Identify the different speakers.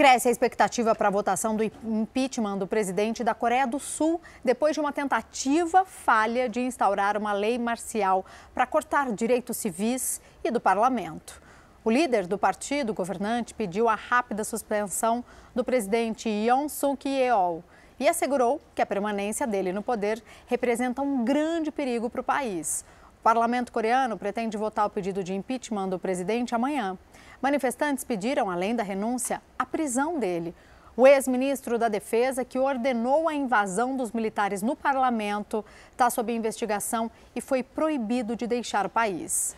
Speaker 1: Cresce a expectativa para a votação do impeachment do presidente da Coreia do Sul, depois de uma tentativa falha de instaurar uma lei marcial para cortar direitos civis e do parlamento. O líder do partido governante pediu a rápida suspensão do presidente Yoon Suk Yeol e assegurou que a permanência dele no poder representa um grande perigo para o país. O parlamento coreano pretende votar o pedido de impeachment do presidente amanhã. Manifestantes pediram, além da renúncia, prisão dele. O ex-ministro da Defesa, que ordenou a invasão dos militares no parlamento, está sob investigação e foi proibido de deixar o país.